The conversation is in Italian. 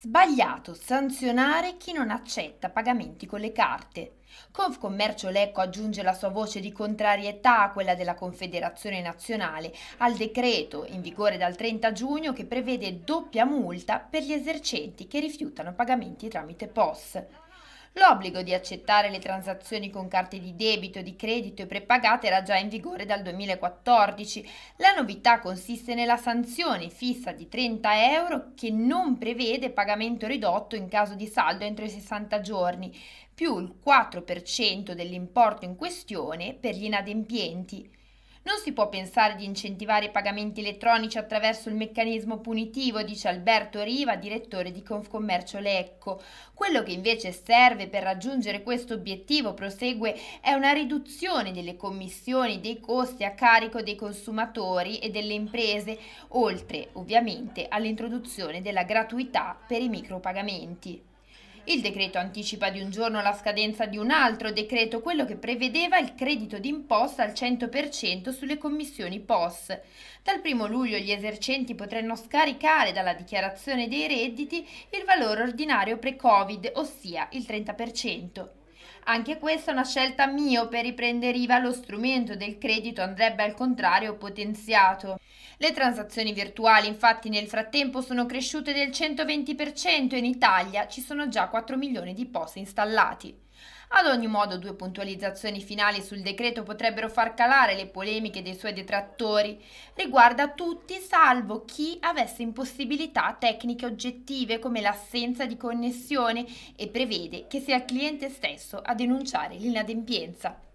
Sbagliato sanzionare chi non accetta pagamenti con le carte. Confcommercio Lecco aggiunge la sua voce di contrarietà a quella della Confederazione Nazionale al decreto in vigore dal 30 giugno che prevede doppia multa per gli esercenti che rifiutano pagamenti tramite POS. L'obbligo di accettare le transazioni con carte di debito, di credito e prepagate era già in vigore dal 2014. La novità consiste nella sanzione fissa di 30 euro che non prevede pagamento ridotto in caso di saldo entro i 60 giorni, più il 4% dell'importo in questione per gli inadempienti. Non si può pensare di incentivare i pagamenti elettronici attraverso il meccanismo punitivo, dice Alberto Riva, direttore di Confcommercio Lecco. Quello che invece serve per raggiungere questo obiettivo, prosegue, è una riduzione delle commissioni, dei costi a carico dei consumatori e delle imprese, oltre ovviamente all'introduzione della gratuità per i micropagamenti. Il decreto anticipa di un giorno la scadenza di un altro decreto, quello che prevedeva il credito d'imposta al 100% sulle commissioni POS. Dal 1 luglio gli esercenti potranno scaricare dalla dichiarazione dei redditi il valore ordinario pre-Covid, ossia il 30%. Anche questa è una scelta mio per riprende IVA lo strumento del credito andrebbe al contrario potenziato. Le transazioni virtuali infatti nel frattempo sono cresciute del 120% e in Italia ci sono già 4 milioni di POS installati. Ad ogni modo, due puntualizzazioni finali sul decreto potrebbero far calare le polemiche dei suoi detrattori. Riguarda tutti, salvo chi avesse impossibilità tecniche oggettive come l'assenza di connessione e prevede che sia il cliente stesso a denunciare l'inadempienza.